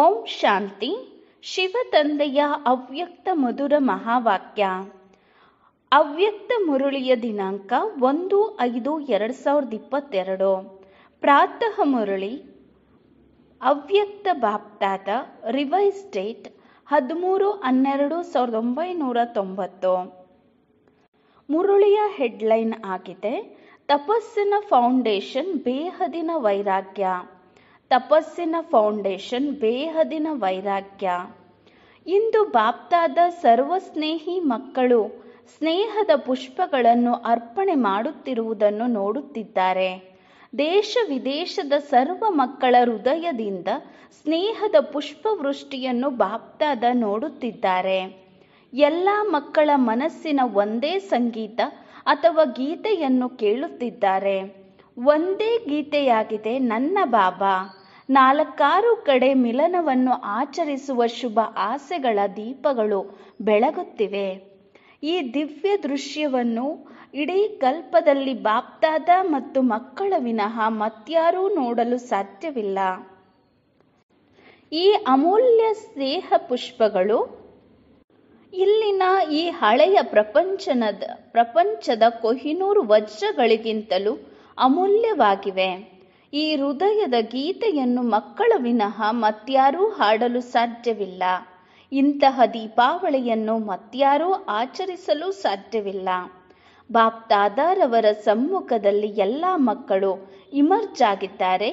ಓಂ ಶಾಂತಿ ಶಿವತಂದೆಯ ಅವ್ಯಕ್ತ ಮಧುರ ಮಹಾವಾಕ್ಯ ಅವ್ಯಕ್ತ ಮುರುಳಿಯ ದಿನಾಂಕ ಒಂದು ಐದು ಎರಡು ಸಾವಿರದ ಇಪ್ಪತ್ತೆರಡು ಪ್ರಾತಃ ಮುರುಳಿ ಅವ್ಯಕ್ತ ಬಾಪ್ತಾತ ರಿವೈಸ್ ಡೇಟ್ ಹದಿಮೂರು ಹನ್ನೆರಡು ಸಾವಿರದ ಒಂಬೈನೂರ ತೊಂಬತ್ತು ಮುರುಳಿಯ ಹೆಡ್ಲೈನ್ ಆಗಿದೆ ತಪಸ್ಸಿನ ಫೌಂಡೇಶನ್ ಬೇಹದಿನ ವೈರಾಗ್ಯ ತಪಸ್ಸಿನ ಫೌಂಡೇಶನ್ ಬೇಹದಿನ ವೈರಾಗ್ಯ ಇಂದು ಬಾಪ್ತಾದ ಸರ್ವ ಸ್ನೇಹಿ ಮಕ್ಕಳು ಸ್ನೇಹದ ಪುಷ್ಪಗಳನ್ನು ಅರ್ಪಣೆ ಮಾಡುತ್ತಿರುವುದನ್ನು ನೋಡುತ್ತಿದ್ದಾರೆ ದೇಶ ವಿದೇಶದ ಸರ್ವ ಮಕ್ಕಳ ಹೃದಯದಿಂದ ಸ್ನೇಹದ ಪುಷ್ಪವೃಷ್ಟಿಯನ್ನು ಬಾಪ್ತಾದ ನೋಡುತ್ತಿದ್ದಾರೆ ಎಲ್ಲ ಮಕ್ಕಳ ಮನಸ್ಸಿನ ಒಂದೇ ಸಂಗೀತ ಅಥವಾ ಗೀತೆಯನ್ನು ಕೇಳುತ್ತಿದ್ದಾರೆ ಒಂದೇ ಗೀತೆಯಾಗಿದೆ ನನ್ನ ಬಾಬಾ ನಾಲ್ಕಾರು ಕಡೆ ಮಿಲನವನ್ನು ಆಚರಿಸುವ ಶುಭ ಆಸೆಗಳ ದೀಪಗಳು ಬೆಳಗುತ್ತಿವೆ ಈ ದಿವ್ಯ ದೃಶ್ಯವನ್ನು ಇಡೀ ಕಲ್ಪದಲ್ಲಿ ಬಾಪ್ತಾದ ಮತ್ತು ಮಕ್ಕಳ ವಿನಃ ಮತ್ಯಾರೂ ನೋಡಲು ಸಾಧ್ಯವಿಲ್ಲ ಈ ಅಮೂಲ್ಯ ಸ್ನೇಹ ಪುಷ್ಪಗಳು ಇಲ್ಲಿನ ಈ ಹಳೆಯ ಪ್ರಪಂಚನದ ಪ್ರಪಂಚದ ಕೊಹಿನೂರು ವಜ್ರಗಳಿಗಿಂತಲೂ ಅಮೂಲ್ಯವಾಗಿವೆ ಈ ಹೃದಯದ ಗೀತೆಯನ್ನು ಮಕ್ಕಳ ವಿನಃ ಮತ್ಯಾರೂ ಹಾಡಲು ಸಾಧ್ಯವಿಲ್ಲ ಇಂತಹ ದೀಪಾವಳಿಯನ್ನು ಮತ್ಯಾರೂ ಆಚರಿಸಲು ಸಾಧ್ಯವಿಲ್ಲ ಬಾಪ್ತಾದಾರವರ ಸಮ್ಮುಖದಲ್ಲಿ ಎಲ್ಲ ಮಕ್ಕಳು ಇಮರ್ಜಾಗಿದ್ದಾರೆ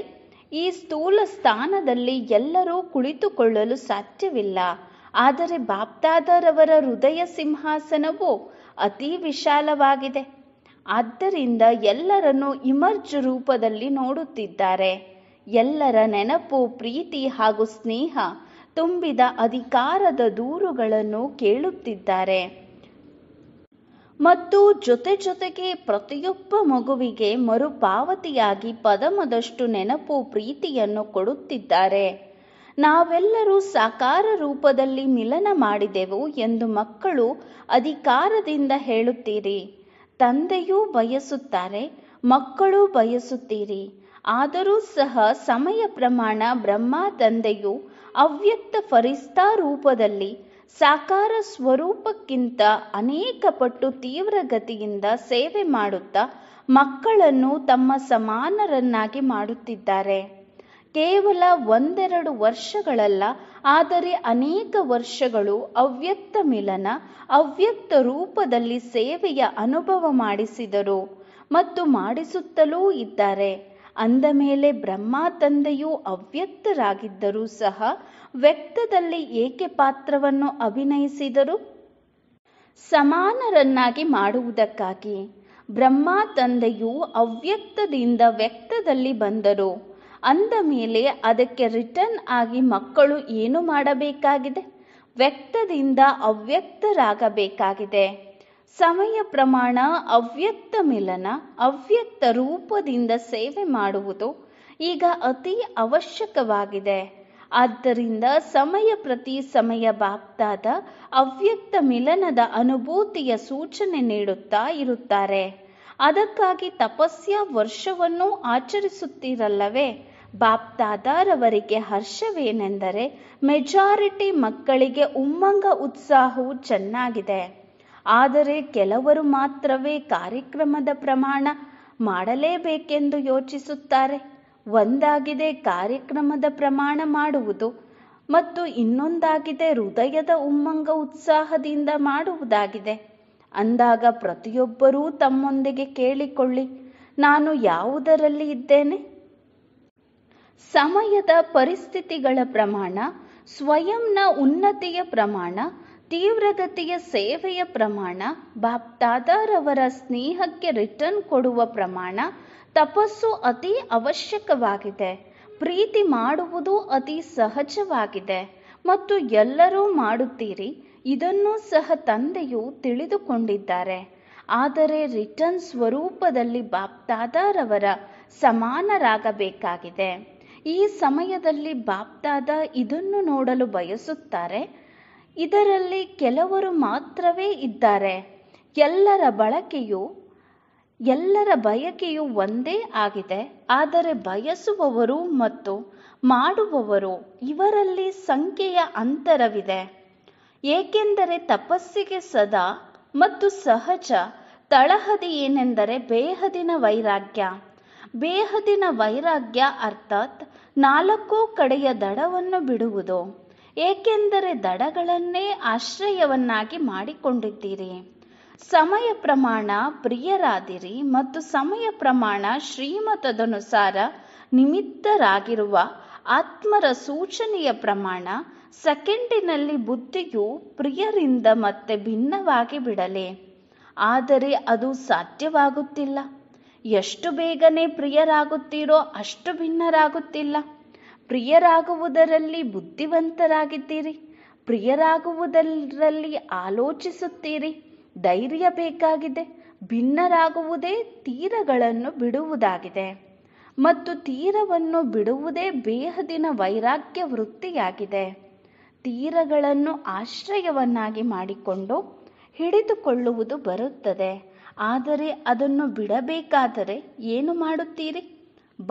ಈ ಸ್ಥೂಲ ಸ್ಥಾನದಲ್ಲಿ ಎಲ್ಲರೂ ಕುಳಿತುಕೊಳ್ಳಲು ಸಾಧ್ಯವಿಲ್ಲ ಆದರೆ ಬಾಪ್ತಾದಾರವರ ಹೃದಯ ಸಿಂಹಾಸನವು ಅತಿ ವಿಶಾಲವಾಗಿದೆ ಆದ್ದರಿಂದ ಎಲ್ಲರನ್ನು ಇಮರ್ಜ್ ರೂಪದಲ್ಲಿ ನೋಡುತ್ತಿದ್ದಾರೆ ಎಲ್ಲರ ನೆನಪು ಪ್ರೀತಿ ಹಾಗೂ ಸ್ನೇಹ ತುಂಬಿದ ಅಧಿಕಾರದ ದೂರುಗಳನ್ನು ಕೇಳುತ್ತಿದ್ದಾರೆ ಮತ್ತು ಜೊತೆ ಜೊತೆಗೆ ಪ್ರತಿಯೊಬ್ಬ ಮಗುವಿಗೆ ಮರುಪಾವತಿಯಾಗಿ ಪದಮದಷ್ಟು ನೆನಪು ಪ್ರೀತಿಯನ್ನು ಕೊಡುತ್ತಿದ್ದಾರೆ ನಾವೆಲ್ಲರೂ ಸಾಕಾರ ರೂಪದಲ್ಲಿ ಮಿಲನ ಮಾಡಿದೆವು ಎಂದು ಮಕ್ಕಳು ಅಧಿಕಾರದಿಂದ ಹೇಳುತ್ತೀರಿ ತಂದೆಯೂ ಬಯಸುತ್ತಾರೆ ಮಕ್ಕಳು ಬಯಸುತ್ತೀರಿ ಆದರೂ ಸಹ ಸಮಯ ಪ್ರಮಾಣ ಬ್ರಹ್ಮ ತಂದೆಯು ಅವ್ಯಕ್ತ ಫರಿಸ್ತಾ ರೂಪದಲ್ಲಿ ಸಾಕಾರ ಸ್ವರೂಪಕ್ಕಿಂತ ಅನೇಕ ಪಟ್ಟು ತೀವ್ರಗತಿಯಿಂದ ಸೇವೆ ಮಾಡುತ್ತಾ ಮಕ್ಕಳನ್ನು ತಮ್ಮ ಸಮಾನರನ್ನಾಗಿ ಮಾಡುತ್ತಿದ್ದಾರೆ ಕೇವಲ ಒಂದೆರಡು ವರ್ಷಗಳಲ್ಲ ಆದರೆ ಅನೇಕ ವರ್ಷಗಳು ಅವ್ಯಕ್ತ ಮಿಲನ ಅವ್ಯಕ್ತ ರೂಪದಲ್ಲಿ ಸೇವೆಯ ಅನುಭವ ಮಾಡಿಸಿದರು ಮತ್ತು ಮಾಡಿಸುತ್ತಲೂ ಇದ್ದಾರೆ ಅಂದ ಮೇಲೆ ಬ್ರಹ್ಮ ತಂದೆಯು ಅವ್ಯಕ್ತರಾಗಿದ್ದರೂ ಸಹ ವ್ಯಕ್ತದಲ್ಲಿ ಏಕೆ ಪಾತ್ರವನ್ನು ಅಭಿನಯಿಸಿದರು ಸಮಾನರನ್ನಾಗಿ ಮಾಡುವುದಕ್ಕಾಗಿ ಬ್ರಹ್ಮಾ ತಂದೆಯು ಅವ್ಯಕ್ತದಿಂದ ವ್ಯಕ್ತದಲ್ಲಿ ಬಂದರು ಅಂದ ಮೇಲೆ ಅದಕ್ಕೆ ರಿಟರ್ನ್ ಆಗಿ ಮಕ್ಕಳು ಏನು ಮಾಡಬೇಕಾಗಿದೆ ವ್ಯಕ್ತದಿಂದ ಅವ್ಯಕ್ತರಾಗಬೇಕಾಗಿದೆ ಸಮಯ ಪ್ರಮಾಣ ಅವ್ಯಕ್ತ ಮಿಲನ ಅವ್ಯಕ್ತ ರೂಪದಿಂದ ಸೇವೆ ಮಾಡುವುದು ಈಗ ಅತಿ ಅವಶ್ಯಕವಾಗಿದೆ ಆದ್ದರಿಂದ ಸಮಯ ಪ್ರತಿ ಸಮಯ ಬಾಕ್ತಾದ ಅವ್ಯಕ್ತ ಮಿಲನದ ಅನುಭೂತಿಯ ಸೂಚನೆ ನೀಡುತ್ತಾ ಇರುತ್ತಾರೆ ಅದಕ್ಕಾಗಿ ತಪಸ್ಯ ವರ್ಷವನ್ನು ಆಚರಿಸುತ್ತಿರಲ್ಲವೇ ಬಾಪ್ತಾದಾರವರಿಗೆ ಹರ್ಷವೇನೆಂದರೆ ಮೆಜಾರಿಟಿ ಮಕ್ಕಳಿಗೆ ಉಮ್ಮಂಗ ಉತ್ಸಾಹವು ಚೆನ್ನಾಗಿದೆ ಆದರೆ ಕೆಲವರು ಮಾತ್ರವೇ ಕಾರ್ಯಕ್ರಮದ ಪ್ರಮಾಣ ಮಾಡಲೇಬೇಕೆಂದು ಯೋಚಿಸುತ್ತಾರೆ ಒಂದಾಗಿದೆ ಕಾರ್ಯಕ್ರಮದ ಪ್ರಮಾಣ ಮಾಡುವುದು ಮತ್ತು ಇನ್ನೊಂದಾಗಿದೆ ಹೃದಯದ ಉಮ್ಮಂಗ ಉತ್ಸಾಹದಿಂದ ಮಾಡುವುದಾಗಿದೆ ಅಂದಾಗ ಪ್ರತಿಯೊಬ್ಬರೂ ತಮ್ಮೊಂದಿಗೆ ಕೇಳಿಕೊಳ್ಳಿ ನಾನು ಯಾವುದರಲ್ಲಿ ಇದ್ದೇನೆ ಸಮಯದ ಪರಿಸ್ಥಿತಿಗಳ ಪ್ರಮಾಣ ಸ್ವಯಂನ ಉನ್ನತಿಯ ಪ್ರಮಾಣ ತೀವ್ರಗತಿಯ ಸೇವೆಯ ಪ್ರಮಾಣ ಬಾಪ್ತಾದಾರವರ ಸ್ನೇಹಕ್ಕೆ ರಿಟರ್ನ್ ಕೊಡುವ ಪ್ರಮಾಣ ತಪಸ್ಸು ಅತಿ ಅವಶ್ಯಕವಾಗಿದೆ ಪ್ರೀತಿ ಮಾಡುವುದು ಅತಿ ಸಹಜವಾಗಿದೆ ಮತ್ತು ಎಲ್ಲರೂ ಮಾಡುತ್ತೀರಿ ಇದನ್ನು ಸಹ ತಂದೆಯು ತಿಳಿದುಕೊಂಡಿದ್ದಾರೆ ಆದರೆ ರಿಟರ್ನ್ ಸ್ವರೂಪದಲ್ಲಿ ಬಾಪ್ದಾದಾರವರ ಸಮಾನರಾಗಬೇಕಾಗಿದೆ ಈ ಸಮಯದಲ್ಲಿ ಬಾಪ್ದಾದ ಇದನ್ನು ನೋಡಲು ಬಯಸುತ್ತಾರೆ ಇದರಲ್ಲಿ ಕೆಲವರು ಮಾತ್ರವೇ ಇದ್ದಾರೆ ಎಲ್ಲರ ಬಳಕೆಯು ಎಲ್ಲರ ಬಯಕೆಯು ಒಂದೇ ಆಗಿದೆ ಆದರೆ ಬಯಸುವವರು ಮತ್ತು ಮಾಡುವವರು ಇವರಲ್ಲಿ ಸಂಖ್ಯೆಯ ಅಂತರವಿದೆ ಏಕೆಂದರೆ ತಪಸ್ಸಿಗೆ ಸದಾ ಮತ್ತು ಸಹಜ ತಳಹದಿ ಏನೆಂದರೆ ಬೇಹದಿನ ವೈರಾಗ್ಯ ಬೇಹದಿನ ವೈರಾಗ್ಯ ಅರ್ಥಾತ್ ನಾಲ್ಕು ಕಡೆಯ ದಡವನ್ನು ಬಿಡುವುದು ಏಕೆಂದರೆ ದಡಗಳನ್ನೇ ಆಶ್ರಯವನ್ನಾಗಿ ಮಾಡಿಕೊಂಡಿದ್ದೀರಿ ಸಮಯ ಪ್ರಮಾಣ ಪ್ರಿಯರಾದಿರಿ ಮತ್ತು ಸಮಯ ಪ್ರಮಾಣ ಶ್ರೀಮತದನುಸಾರ ನಿಮಿತ್ತರಾಗಿರುವ ಆತ್ಮರ ಸೂಚನೆಯ ಪ್ರಮಾಣ ಸೆಕೆಂಡಿನಲ್ಲಿ ಬುದ್ಧಿಯು ಪ್ರಿಯರಿಂದ ಮತ್ತೆ ಭಿನ್ನವಾಗಿ ಬಿಡಲೇ ಆದರೆ ಅದು ಸಾಧ್ಯವಾಗುತ್ತಿಲ್ಲ ಎಷ್ಟು ಬೇಗನೆ ಪ್ರಿಯರಾಗುತ್ತೀರೋ ಅಷ್ಟು ಭಿನ್ನರಾಗುತ್ತಿಲ್ಲ ಪ್ರಿಯರಾಗುವುದರಲ್ಲಿ ಬುದ್ಧಿವಂತರಾಗಿದ್ದೀರಿ ಪ್ರಿಯರಾಗುವುದರಲ್ಲಿ ಆಲೋಚಿಸುತ್ತೀರಿ ಧೈರ್ಯ ಬೇಕಾಗಿದೆ ಭಿನ್ನರಾಗುವುದೇ ತೀರಗಳನ್ನು ಬಿಡುವುದಾಗಿದೆ ಮತ್ತು ತೀರವನ್ನು ಬಿಡುವುದೇ ಬೇಹದಿನ ವೈರಾಗ್ಯ ವೃತ್ತಿಯಾಗಿದೆ ತೀರಗಳನ್ನು ಆಶ್ರಯವನ್ನಾಗಿ ಮಾಡಿಕೊಂಡು ಹಿಡಿದುಕೊಳ್ಳುವುದು ಬರುತ್ತದೆ ಆದರೆ ಅದನ್ನು ಬಿಡಬೇಕಾದರೆ ಏನು ಮಾಡುತ್ತೀರಿ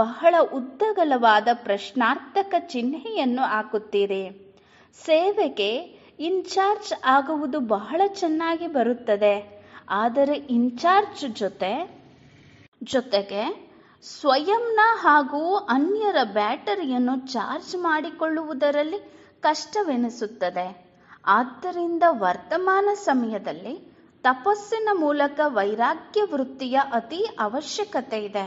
ಬಹಳ ಉದ್ದಗಲವಾದ ಪ್ರಶ್ನಾರ್ಥಕ ಚಿಹ್ನೆಯನ್ನು ಹಾಕುತ್ತೀರಿ ಸೇವೆಗೆ ಇನ್ಚಾರ್ಜ್ ಆಗುವುದು ಬಹಳ ಚೆನ್ನಾಗಿ ಬರುತ್ತದೆ ಆದರೆ ಇನ್ಚಾರ್ಜ್ ಜೊತೆ ಜೊತೆಗೆ ಸ್ವಯಂನ ಹಾಗೂ ಅನ್ಯರ ಬ್ಯಾಟರಿಯನ್ನು ಚಾರ್ಜ್ ಮಾಡಿಕೊಳ್ಳುವುದರಲ್ಲಿ ಕಷ್ಟವೆನಿಸುತ್ತದೆ ಆದ್ದರಿಂದ ವರ್ತಮಾನ ಸಮಯದಲ್ಲಿ ತಪಸ್ಸಿನ ಮೂಲಕ ವೈರಾಗ್ಯ ವೃತ್ತಿಯ ಅತಿ ಅವಶ್ಯಕತೆ ಇದೆ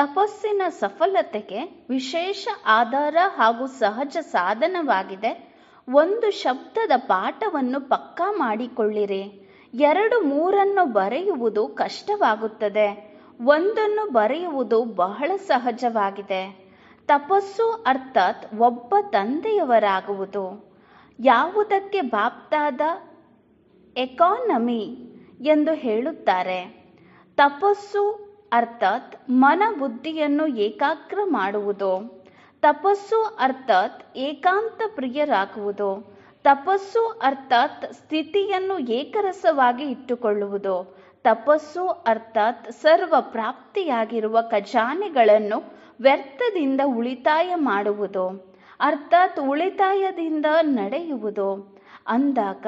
ತಪಸ್ಸಿನ ಸಫಲತೆಗೆ ವಿಶೇಷ ಆಧಾರ ಹಾಗೂ ಸಹಜ ಸಾಧನವಾಗಿದೆ ಒಂದು ಶಬ್ದದ ಪಾಠವನ್ನು ಪಕ್ಕಾ ಮಾಡಿಕೊಳ್ಳಿರಿ ಎರಡು ಮೂರನ್ನು ಬರೆಯುವುದು ಕಷ್ಟವಾಗುತ್ತದೆ ಒಂದನ್ನು ಬರೆಯುವುದು ಬಹಳ ಸಹಜವಾಗಿದೆ ತಪಸ್ಸು ಅರ್ಥಾತ್ ಒಬ್ಬ ತಂದೆಯವರಾಗುವುದು ಯಾವುದಕ್ಕೆ ಬಾಪ್ತಾದ ಎಕಾನಮಿ ಎಂದು ಹೇಳುತ್ತಾರೆ ತಪಸ್ಸು ಅರ್ಥಾತ್ ಮನ ಬುದ್ಧಿಯನ್ನು ಏಕಾಗ್ರ ಮಾಡುವುದು ತಪಸ್ಸು ಅರ್ಥಾತ್ ಏಕಾಂತ ಪ್ರಿಯರಾಗುವುದು ತಪಸ್ಸು ಅರ್ಥಾತ್ ಸ್ಥಿತಿಯನ್ನು ಏಕರಸವಾಗಿ ಇಟ್ಟುಕೊಳ್ಳುವುದು ತಪಸ್ಸು ಅರ್ಥಾತ್ ಸರ್ವ ಪ್ರಾಪ್ತಿಯಾಗಿರುವ ಖಜಾನೆಗಳನ್ನು ವ್ಯರ್ಥದಿಂದ ಉಳಿತಾಯ ಮಾಡುವುದೋ ಅರ್ಥಾತ್ ಉಳಿತಾಯದಿಂದ ನಡೆಯುವುದೋ ಅಂದಾಗ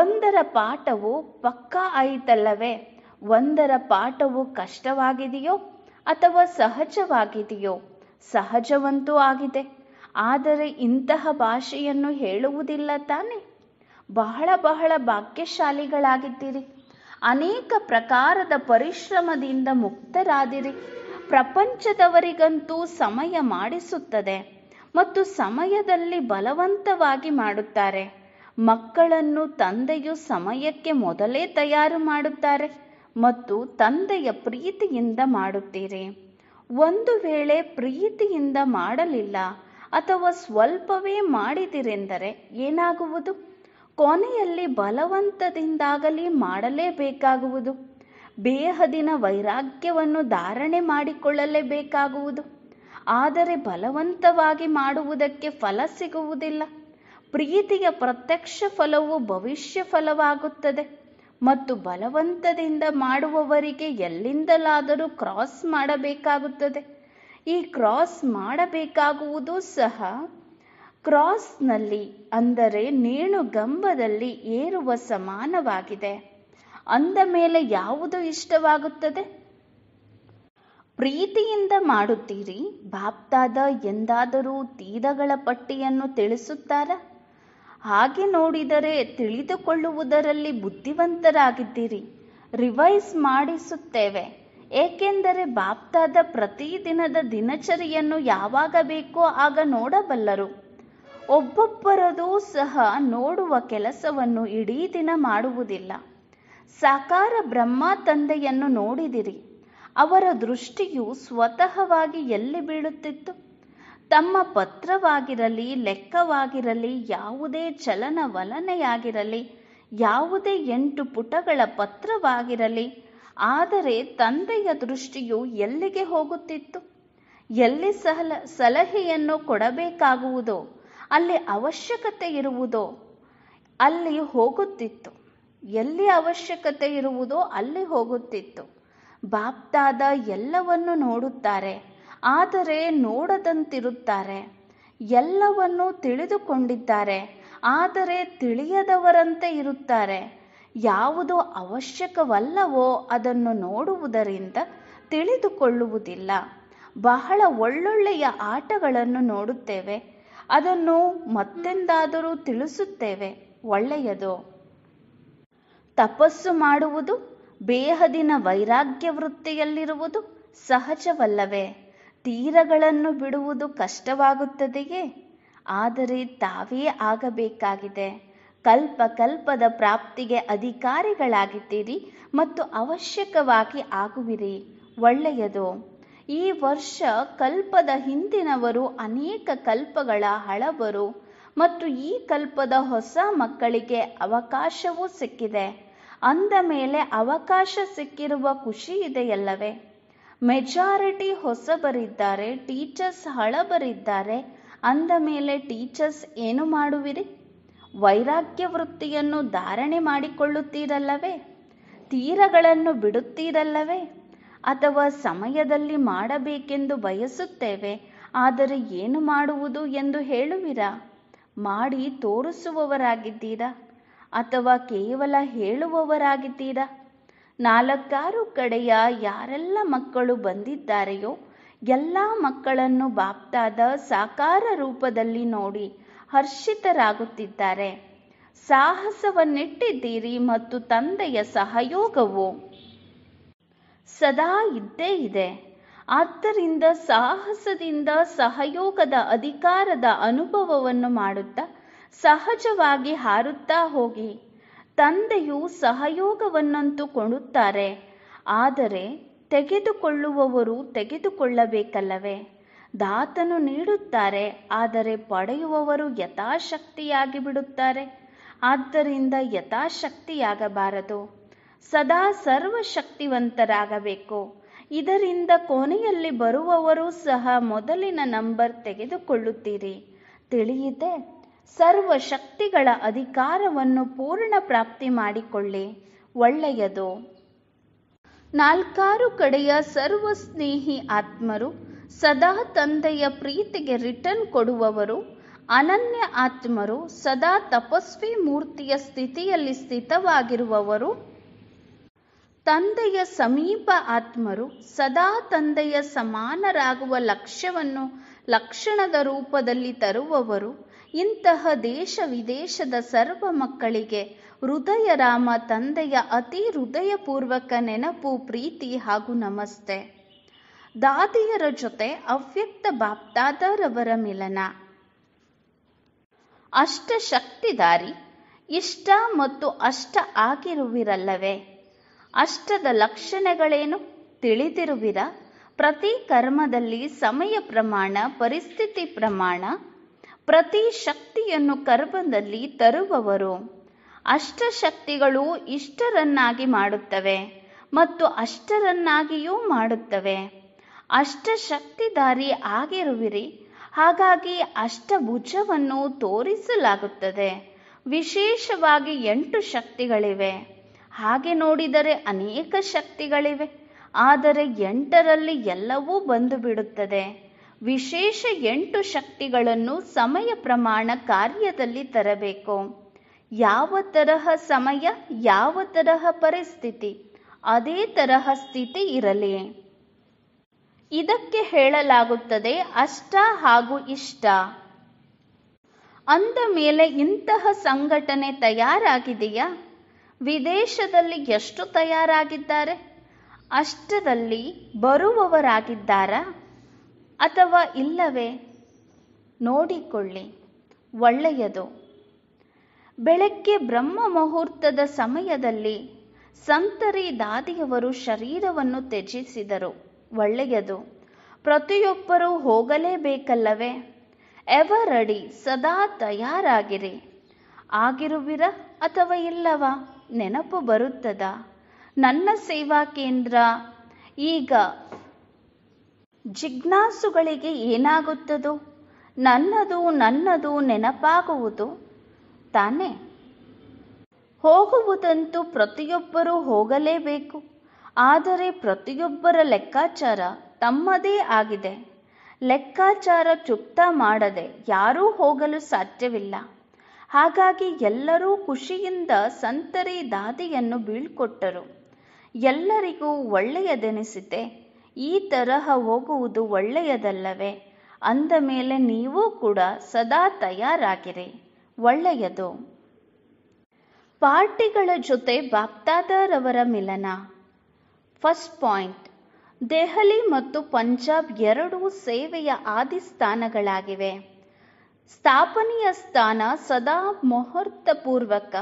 ಒಂದರ ಪಾಠವು ಪಕ್ಕಾ ಆಯಿತಲ್ಲವೇ ಒಂದರ ಪಾಠವು ಕಷ್ಟವಾಗಿದೆಯೋ ಅಥವಾ ಸಹಜವಾಗಿದೆಯೋ ಸಹಜವಂತೂ ಆಗಿದೆ ಆದರೆ ಇಂತಹ ಭಾಷೆಯನ್ನು ಹೇಳುವುದಿಲ್ಲ ತಾನೆ ಬಹಳ ಬಹಳ ಭಾಗ್ಯಶಾಲಿಗಳಾಗಿದ್ದೀರಿ ಅನೇಕ ಪ್ರಕಾರದ ಪರಿಶ್ರಮದಿಂದ ಮುಕ್ತರಾದಿರಿ ಪ್ರಪಂಚದವರಿಗಂತೂ ಸಮಯ ಮಾಡಿಸುತ್ತದೆ ಮತ್ತು ಸಮಯದಲ್ಲಿ ಬಲವಂತವಾಗಿ ಮಾಡುತ್ತಾರೆ ಮಕ್ಕಳನ್ನು ತಂದೆಯು ಸಮಯಕ್ಕೆ ಮೊದಲೇ ತಯಾರು ಮಾಡುತ್ತಾರೆ ಮತ್ತು ತಂದೆಯ ಪ್ರೀತಿಯಿಂದ ಮಾಡುತ್ತೀರಿ ಒಂದು ವೇಳೆ ಪ್ರೀತಿಯಿಂದ ಮಾಡಲಿಲ್ಲ ಅಥವಾ ಸ್ವಲ್ಪವೇ ಮಾಡಿದಿರೆಂದರೆ ಏನಾಗುವುದು ಕೊನೆಯಲ್ಲಿ ಬಲವಂತದಿಂದಾಗಲಿ ಮಾಡಲೇಬೇಕಾಗುವುದು ಬೇಹದಿನ ವೈರಾಗ್ಯವನ್ನು ಧಾರಣೆ ಮಾಡಿಕೊಳ್ಳಲೇಬೇಕಾಗುವುದು ಆದರೆ ಬಲವಂತವಾಗಿ ಮಾಡುವುದಕ್ಕೆ ಫಲ ಸಿಗುವುದಿಲ್ಲ ಪ್ರೀತಿಯ ಪ್ರತ್ಯಕ್ಷ ಫಲವು ಭವಿಷ್ಯ ಫಲವಾಗುತ್ತದೆ ಮತ್ತು ಬಲವಂತದಿಂದ ಮಾಡುವವರಿಗೆ ಎಲ್ಲಿಂದಲಾದರೂ ಕ್ರಾಸ್ ಮಾಡಬೇಕಾಗುತ್ತದೆ ಈ ಕ್ರಾಸ್ ಮಾಡಬೇಕಾಗುವುದು ಸಹ ಕ್ರಾಸ್ನಲ್ಲಿ ಅಂದರೆ ನೇಣುಗಂಬದಲ್ಲಿ ಏರುವ ಸಮಾನವಾಗಿದೆ ಅಂದ ಮೇಲೆ ಯಾವುದು ಇಷ್ಟವಾಗುತ್ತದೆ ಪ್ರೀತಿಯಿಂದ ಮಾಡುತ್ತೀರಿ ಬಾಪ್ತಾದ ಎಂದಾದರೂ ತೀರಗಳ ಪಟ್ಟಿಯನ್ನು ತಿಳಿಸುತ್ತಾರಾ ಹಾಗೆ ನೋಡಿದರೆ ತಿಳಿದುಕೊಳ್ಳುವುದರಲ್ಲಿ ಬುದ್ಧಿವಂತರಾಗಿದ್ದೀರಿ ರಿವೈಸ್ ಮಾಡಿಸುತ್ತೇವೆ ಏಕೆಂದರೆ ಬಾಪ್ತಾದ ಪ್ರತಿದಿನದ ದಿನಚರಿಯನ್ನು ಯಾವಾಗ ಬೇಕೋ ಆಗ ನೋಡಬಲ್ಲರು ಒಬ್ಬೊಬ್ಬರದೂ ಸಹ ನೋಡುವ ಕೆಲಸವನ್ನು ಇಡೀ ದಿನ ಮಾಡುವುದಿಲ್ಲ ಸಾಕಾರ ಬ್ರಹ್ಮ ತಂದೆಯನ್ನು ನೋಡಿದಿರಿ ಅವರ ದೃಷ್ಟಿಯು ಸ್ವತಃವಾಗಿ ಎಲ್ಲಿ ಬೀಳುತ್ತಿತ್ತು ತಮ್ಮ ಪತ್ರವಾಗಿರಲಿ ಲೆಕ್ಕವಾಗಿರಲಿ ಯಾವುದೇ ಚಲನವಲನೆಯಾಗಿರಲಿ ಯಾವುದೇ ಎಂಟು ಪುಟಗಳ ಪತ್ರವಾಗಿರಲಿ ಆದರೆ ತಂದೆಯ ದೃಷ್ಟಿಯು ಎಲ್ಲಿಗೆ ಹೋಗುತ್ತಿತ್ತು ಎಲ್ಲಿ ಸಲ ಸಲಹೆಯನ್ನು ಕೊಡಬೇಕಾಗುವುದೋ ಅಲ್ಲಿ ಅವಶ್ಯಕತೆ ಇರುವುದೋ ಅಲ್ಲಿ ಹೋಗುತ್ತಿತ್ತು ಎಲ್ಲಿ ಅವಶ್ಯಕತೆ ಇರುವುದೋ ಅಲ್ಲಿ ಹೋಗುತ್ತಿತ್ತು ಬಾಪ್ತಾದ ಎಲ್ಲವನ್ನು ನೋಡುತ್ತಾರೆ ಆದರೆ ನೋಡದಂತಿರುತ್ತಾರೆ ಎಲ್ಲವನ್ನು ತಿಳಿದುಕೊಂಡಿದ್ದಾರೆ ಆದರೆ ತಿಳಿಯದವರಂತೆ ಇರುತ್ತಾರೆ ಯಾವುದು ಅವಶ್ಯಕವಲ್ಲವೋ ಅದನ್ನು ನೋಡುವುದರಿಂದ ತಿಳಿದುಕೊಳ್ಳುವುದಿಲ್ಲ ಬಹಳ ಒಳ್ಳೊಳ್ಳೆಯ ಆಟಗಳನ್ನು ನೋಡುತ್ತೇವೆ ಅದನ್ನು ಮತ್ತೆಂದಾದರೂ ತಿಳಿಸುತ್ತೇವೆ ಒಳ್ಳೆಯದು ತಪಸ್ಸು ಮಾಡುವುದು ಬೇಹದಿನ ವೈರಾಗ್ಯ ವೃತ್ತಿಯಲ್ಲಿರುವುದು ಸಹಜವಲ್ಲವೇ ತೀರಗಳನ್ನು ಬಿಡುವುದು ಕಷ್ಟವಾಗುತ್ತದೆಯೇ ಆದರೆ ತಾವೇ ಆಗಬೇಕಾಗಿದೆ ಕಲ್ಪ ಕಲ್ಪದ ಪ್ರಾಪ್ತಿಗೆ ಅಧಿಕಾರಿಗಳಾಗಿದ್ದೀರಿ ಮತ್ತು ಅವಶ್ಯಕವಾಗಿ ಆಗುವಿರಿ ಒಳ್ಳೆಯದು ಈ ವರ್ಷ ಕಲ್ಪದ ಹಿಂದಿನವರು ಅನೇಕ ಕಲ್ಪಗಳ ಹಳಬರು ಮತ್ತು ಈ ಕಲ್ಪದ ಹೊಸ ಮಕ್ಕಳಿಗೆ ಅವಕಾಶವೂ ಸಿಕ್ಕಿದೆ ಅಂದ ಮೇಲೆ ಅವಕಾಶ ಸಿಕ್ಕಿರುವ ಖುಷಿ ಇದೆಯಲ್ಲವೇ ಮೆಜಾರಿಟಿ ಹೊಸಬರಿದ್ದಾರೆ ಟೀಚರ್ಸ್ ಹಳಬರಿದ್ದಾರೆ ಅಂದ ಮೇಲೆ ಟೀಚರ್ಸ್ ಏನು ಮಾಡುವಿರಿ ವೈರಾಗ್ಯ ವೃತ್ತಿಯನ್ನು ಧಾರಣೆ ಮಾಡಿಕೊಳ್ಳುತ್ತೀರಲ್ಲವೇ ತೀರಗಳನ್ನು ಬಿಡುತ್ತೀರಲ್ಲವೇ ಅಥವಾ ಸಮಯದಲ್ಲಿ ಮಾಡಬೇಕೆಂದು ಬಯಸುತ್ತೇವೆ ಆದರೆ ಏನು ಮಾಡುವುದು ಎಂದು ಹೇಳುವಿರಾ ಮಾಡಿ ತೋರಿಸುವವರಾಗಿದ್ದೀರಾ ಅಥವಾ ಕೇವಲ ಹೇಳುವವರಾಗಿದ್ದೀರಾ ನಾಲ್ಕಾರು ಕಡೆಯ ಯಾರೆಲ್ಲ ಮಕ್ಕಳು ಬಂದಿದ್ದಾರೆಯೋ ಎಲ್ಲ ಮಕ್ಕಳನ್ನು ಬಾಪ್ತಾದ ಸಾಕಾರ ರೂಪದಲ್ಲಿ ನೋಡಿ ಹರ್ಷಿತರಾಗುತ್ತಿದ್ದಾರೆ ಸಾಹಸವನ್ನಿಟ್ಟಿದ್ದೀರಿ ಮತ್ತು ತಂದೆಯ ಸಹಯೋಗವು ಸದಾ ಇದ್ದೇ ಇದೆ ಆದ್ದರಿಂದ ಸಾಹಸದಿಂದ ಸಹಯೋಗದ ಅಧಿಕಾರದ ಅನುಭವವನ್ನು ಮಾಡುತ್ತಾ ಸಹಜವಾಗಿ ಹಾರುತ್ತಾ ಹೋಗಿ ತಂದೆಯು ಸಹಯೋಗವನ್ನಂತೂ ಕೊಡುತ್ತಾರೆ ಆದರೆ ತೆಗೆದುಕೊಳ್ಳುವವರು ತೆಗೆದುಕೊಳ್ಳಬೇಕಲ್ಲವೇ ದಾತನು ನೀಡುತ್ತಾರೆ ಆದರೆ ಪಡೆಯುವವರು ಯಥಾಶಕ್ತಿಯಾಗಿ ಬಿಡುತ್ತಾರೆ ಆದ್ದರಿಂದ ಯಥಾಶಕ್ತಿಯಾಗಬಾರದು ಸದಾ ಸರ್ವಶಕ್ತಿವಂತರಾಗಬೇಕು ಇದರಿಂದ ಕೊನೆಯಲ್ಲಿ ಬರುವವರು ಸಹ ಮೊದಲಿನ ನಂಬರ್ ತೆಗೆದುಕೊಳ್ಳುತ್ತೀರಿ ತಿಳಿಯಿದೆ ಸರ್ವ ಶಕ್ತಿಗಳ ಅಧಿಕಾರವನ್ನು ಪೂರ್ಣ ಪ್ರಾಪ್ತಿ ಮಾಡಿಕೊಳ್ಳಿ ಒಳ್ಳೆಯದು ನಾಲ್ಕಾರು ಕಡೆಯ ಸರ್ವ ಸ್ನೇಹಿ ಆತ್ಮರು ಸದಾ ತಂದೆಯ ಪ್ರೀತಿಗೆ ರಿಟರ್ನ್ ಕೊಡುವವರು ಅನನ್ಯ ಆತ್ಮರು ಸದಾ ತಪಸ್ವಿ ಮೂರ್ತಿಯ ಸ್ಥಿತಿಯಲ್ಲಿ ಸ್ಥಿತವಾಗಿರುವವರು ತಂದೆಯ ಸಮೀಪ ಆತ್ಮರು ಸದಾ ತಂದೆಯ ಸಮಾನರಾಗುವ ಲಕ್ಷ್ಯವನ್ನು ಲಕ್ಷಣದ ರೂಪದಲ್ಲಿ ತರುವವರು ಇಂತಹ ದೇಶ ವಿದೇಶದ ಸರ್ವ ಮಕ್ಕಳಿಗೆ ಹೃದಯರಾಮ ತಂದೆಯ ಅತಿ ಹೃದಯಪೂರ್ವಕ ನೆನಪು ಪ್ರೀತಿ ಹಾಗೂ ನಮಸ್ತೆ ದಾದಿಯರ ಜೊತೆ ಅವ್ಯಕ್ತ ಬಾಪ್ತಾದರವರ ಮಿಲನ ಅಷ್ಟ ದಾರಿ ಇಷ್ಟ ಮತ್ತು ಅಷ್ಟ ಆಗಿರುವಿರಲ್ಲವೇ ಅಷ್ಟದ ಲಕ್ಷಣಗಳೇನು ತಿಳಿದಿರುವಿರ ಪ್ರತಿ ಕರ್ಮದಲ್ಲಿ ಸಮಯ ಪ್ರಮಾಣ ಪರಿಸ್ಥಿತಿ ಪ್ರಮಾಣ ಪ್ರತಿ ಶಕ್ತಿಯನ್ನು ಕರ್ಬಂದಲ್ಲಿ ತರುವವರು ಅಷ್ಟಶಕ್ತಿಗಳು ಇಷ್ಟರನ್ನಾಗಿ ಮಾಡುತ್ತವೆ ಮತ್ತು ಅಷ್ಟರನ್ನಾಗಿಯೂ ಮಾಡುತ್ತವೆ ದಾರಿ ಆಗಿರುವಿರಿ ಹಾಗಾಗಿ ಅಷ್ಟಭುಜವನ್ನು ತೋರಿಸಲಾಗುತ್ತದೆ ವಿಶೇಷವಾಗಿ ಎಂಟು ಶಕ್ತಿಗಳಿವೆ ಹಾಗೆ ನೋಡಿದರೆ ಅನೇಕ ಶಕ್ತಿಗಳಿವೆ ಆದರೆ ಎಂಟರಲ್ಲಿ ಎಲ್ಲವೂ ಬಂದು ಬಿಡುತ್ತದೆ ವಿಶೇಷ ಎಂಟು ಶಕ್ತಿಗಳನ್ನು ಸಮಯ ಪ್ರಮಾಣ ಕಾರ್ಯದಲ್ಲಿ ತರಬೇಕು ಯಾವ ತರಹ ಸಮಯ ಯಾವ ತರಹ ಪರಿಸ್ಥಿತಿ ಅದೇ ತರಹ ಸ್ಥಿತಿ ಇರಲಿ ಇದಕ್ಕೆ ಹೇಳಲಾಗುತ್ತದೆ ಅಷ್ಟ ಹಾಗೂ ಇಷ್ಟ ಅಂದ ಮೇಲೆ ಇಂತಹ ಸಂಘಟನೆ ತಯಾರಾಗಿದೆಯಾ ವಿದೇಶದಲ್ಲಿ ಎಷ್ಟು ತಯಾರಾಗಿದ್ದಾರೆ ಅಷ್ಟದಲ್ಲಿ ಬರುವವರಾಗಿದ್ದಾರಾ ಅಥವಾ ಇಲ್ಲವೇ ನೋಡಿಕೊಳ್ಳಿ ಒಳ್ಳೆಯದು ಬೆಳಗ್ಗೆ ಬ್ರಹ್ಮ ಮುಹೂರ್ತದ ಸಮಯದಲ್ಲಿ ಸಂತರಿ ದಾದಿಯವರು ಶರೀರವನ್ನು ತ್ಯಜಿಸಿದರು ಒಳ್ಳೆಯದು ಪ್ರತಿಯೊಬ್ಬರೂ ಹೋಗಲೇಬೇಕಲ್ಲವೇ ಎವರಡಿ ಸದಾ ತಯಾರಾಗಿರಿ ಆಗಿರುವಿರ ಅಥವಾ ಇಲ್ಲವ ನೆನಪು ಬರುತ್ತದ ನನ್ನ ಸೇವಾ ಕೇಂದ್ರ ಈಗ ಜಿಜ್ಞಾಸುಗಳಿಗೆ ಏನಾಗುತ್ತದೋ ನನ್ನದು ನನ್ನದು ನೆನಪಾಗುವುದು ತಾನೆ ಹೋಗುವುದಂತೂ ಪ್ರತಿಯೊಬ್ಬರೂ ಹೋಗಲೇಬೇಕು ಆದರೆ ಪ್ರತಿಯೊಬ್ಬರ ಲೆಕ್ಕಾಚಾರ ತಮ್ಮದೇ ಆಗಿದೆ ಲೆಕ್ಕಾಚಾರ ಚುಕ್ತ ಮಾಡದೆ ಯಾರೂ ಹೋಗಲು ಸಾಧ್ಯವಿಲ್ಲ ಹಾಗಾಗಿ ಎಲ್ಲರೂ ಖುಷಿಯಿಂದ ಸಂತರಿ ದಾದಿಯನ್ನು ಬೀಳ್ಕೊಟ್ಟರು ಎಲ್ಲರಿಗೂ ಒಳ್ಳೆಯದೆನಿಸಿದೆ ಈ ತರಹ ಹೋಗುವುದು ಒಳ್ಳೆಯದಲ್ಲವೇ ಅಂದ ಮೇಲೆ ನೀವೂ ಕೂಡ ಸದಾ ತಯಾರಾಗಿರಿ ಒಳ್ಳೆಯದು ಪಾರ್ಟಿಗಳ ಜೊತೆ ಬಾಗ್ದಾದರವರ ಮಿಲನ ಫಸ್ಟ್ ಪಾಯಿಂಟ್ ದೆಹಲಿ ಮತ್ತು ಪಂಜಾಬ್ ಎರಡೂ ಸೇವೆಯ ಆದಿಸ್ಥಾನಗಳಾಗಿವೆ ಸ್ಥಾಪನೆಯ ಸ್ಥಾನ ಸದಾ ಮುಹೂರ್ತಪೂರ್ವಕ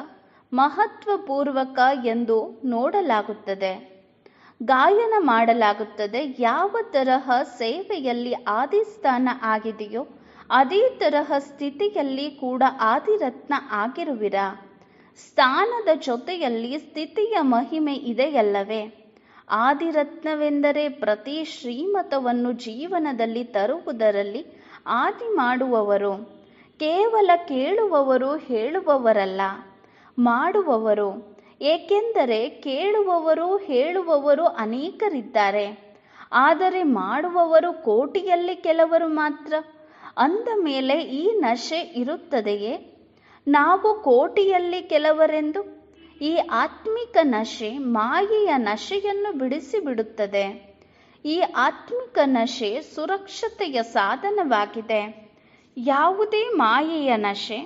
ಮಹತ್ವಪೂರ್ವಕ ಎಂದು ನೋಡಲಾಗುತ್ತದೆ ಗಾಯನ ಮಾಡಲಾಗುತ್ತದೆ ಯಾವ ತರಹ ಸೇವೆಯಲ್ಲಿ ಆದಿಸ್ಥಾನ ಆಗಿದೆಯೋ ಅದೇ ತರಹ ಸ್ಥಿತಿಯಲ್ಲಿ ಕೂಡ ಆದಿರತ್ನ ಆಗಿರುವಿರ ಸ್ಥಾನದ ಜೊತೆಯಲ್ಲಿ ಸ್ಥಿತಿಯ ಮಹಿಮೆ ಇದೆಯಲ್ಲವೇ ಆದಿರತ್ನವೆಂದರೆ ಪ್ರತಿ ಶ್ರೀಮತವನ್ನು ಜೀವನದಲ್ಲಿ ತರುವುದರಲ್ಲಿ ಆದಿ ಮಾಡುವವರು ಕೇವಲ ಕೇಳುವವರು ಹೇಳುವವರಲ್ಲ ಮಾಡುವವರು ಏಕೆಂದರೆ ಕೇಳುವವರು ಹೇಳುವವರು ಅನೇಕರಿದ್ದಾರೆ ಆದರೆ ಮಾಡುವವರು ಕೋಟಿಯಲ್ಲಿ ಕೆಲವರು ಮಾತ್ರ ಅಂದ ಮೇಲೆ ಈ ನಶೆ ಇರುತ್ತದೆಯೇ ನಾವು ಕೋಟಿಯಲ್ಲಿ ಕೆಲವರೆಂದು ಈ ಆತ್ಮಿಕ ನಶೆ ಮಾಯೆಯ ನಶೆಯನ್ನು ಬಿಡಿಸಿಬಿಡುತ್ತದೆ ಈ ಆತ್ಮಿಕ ನಶೆ ಸುರಕ್ಷತೆಯ ಸಾಧನವಾಗಿದೆ ಯಾವುದೇ ಮಾಯೆಯ ನಶೆ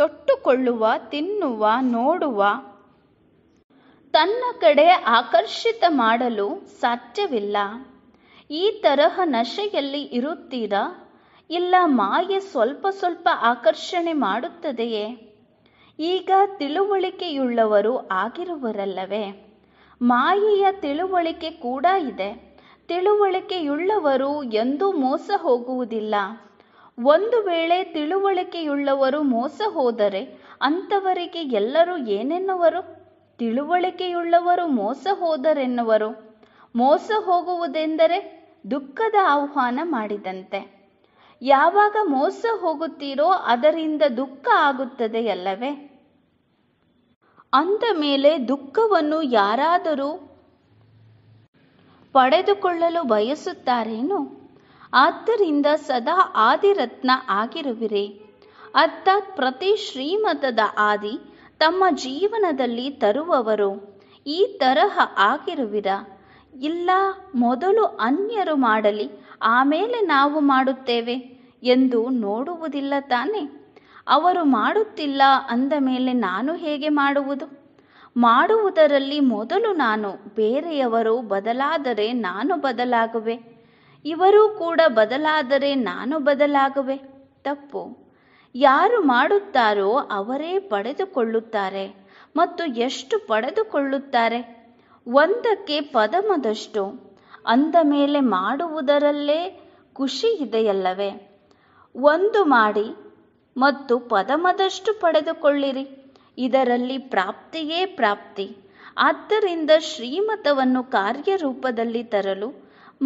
ತೊಟ್ಟುಕೊಳ್ಳುವ ತಿನ್ನುವ ನೋಡುವ ತನ್ನ ಕಡೆ ಆಕರ್ಷಿತ ಮಾಡಲು ಸಾಧ್ಯವಿಲ್ಲ ಈ ತರಹ ನಶೆಯಲ್ಲಿ ಇರುತ್ತೀರಾ ಇಲ್ಲ ಮಾಯೆ ಸ್ವಲ್ಪ ಸ್ವಲ್ಪ ಆಕರ್ಷಣೆ ಮಾಡುತ್ತದೆಯೇ ಈಗ ತಿಳುವಳಿಕೆಯುಳ್ಳವರು ಆಗಿರುವರಲ್ಲವೇ ಮಾಯೆಯ ತಿಳುವಳಿಕೆ ಕೂಡ ಇದೆ ತಿಳುವಳಿಕೆಯುಳ್ಳವರು ಎಂದೂ ಮೋಸ ಹೋಗುವುದಿಲ್ಲ ಒಂದು ವೇಳೆ ತಿಳುವಳಿಕೆಯುಳ್ಳವರು ಮೋಸ ಹೋದರೆ ಅಂಥವರಿಗೆ ಎಲ್ಲರೂ ಏನೆನ್ನುವರು ತಿಳುವಳಿಕೆಯುಳ್ಳವರು ಮೋಸ ಹೋದರೆನ್ನುವರು ಮೋಸ ಹೋಗುವುದೆಂದರೆ ದುಃಖದ ಆಹ್ವಾನ ಮಾಡಿದಂತೆ ಯಾವಾಗ ಮೋಸ ಹೋಗುತ್ತೀರೋ ಅದರಿಂದ ದುಃಖ ಆಗುತ್ತದೆಯಲ್ಲವೇ ಅಂದ ಮೇಲೆ ದುಃಖವನ್ನು ಯಾರಾದರೂ ಪಡೆದುಕೊಳ್ಳಲು ಬಯಸುತ್ತಾರೇನು ಆದ್ದರಿಂದ ಸದಾ ಆದಿರತ್ನ ಆಗಿರುವಿರಿ ಅರ್ಥಾತ್ ಪ್ರತಿ ಶ್ರೀಮತದ ಆದಿ ತಮ್ಮ ಜೀವನದಲ್ಲಿ ತರುವವರು ಈ ತರಹ ಆಗಿರುವಿರ ಇಲ್ಲ ಮೊದಲು ಅನ್ಯರು ಮಾಡಲಿ ಆಮೇಲೆ ನಾವು ಮಾಡುತ್ತೇವೆ ಎಂದು ನೋಡುವುದಿಲ್ಲ ತಾನೆ ಅವರು ಮಾಡುತ್ತಿಲ್ಲ ಅಂದ ಮೇಲೆ ನಾನು ಹೇಗೆ ಮಾಡುವುದು ಮಾಡುವುದರಲ್ಲಿ ಮೊದಲು ನಾನು ಬೇರೆಯವರು ಬದಲಾದರೆ ನಾನು ಬದಲಾಗುವೆ ಇವರೂ ಕೂಡ ಬದಲಾದರೆ ನಾನು ಬದಲಾಗುವೆ ತಪ್ಪು ಯಾರು ಮಾಡುತ್ತಾರೋ ಅವರೇ ಪಡೆದುಕೊಳ್ಳುತ್ತಾರೆ ಮತ್ತು ಎಷ್ಟು ಪಡೆದುಕೊಳ್ಳುತ್ತಾರೆ ಒಂದಕ್ಕೆ ಪದಮದಷ್ಟು ಅಂದ ಮೇಲೆ ಮಾಡುವುದರಲ್ಲೇ ಖುಷಿ ಇದೆಯಲ್ಲವೇ ಒಂದು ಮಾಡಿ ಮತ್ತು ಪದಮದಷ್ಟು ಪಡೆದುಕೊಳ್ಳಿರಿ ಇದರಲ್ಲಿ ಪ್ರಾಪ್ತಿಯೇ ಪ್ರಾಪ್ತಿ ಆದ್ದರಿಂದ ಶ್ರೀಮತವನ್ನು ಕಾರ್ಯರೂಪದಲ್ಲಿ ತರಲು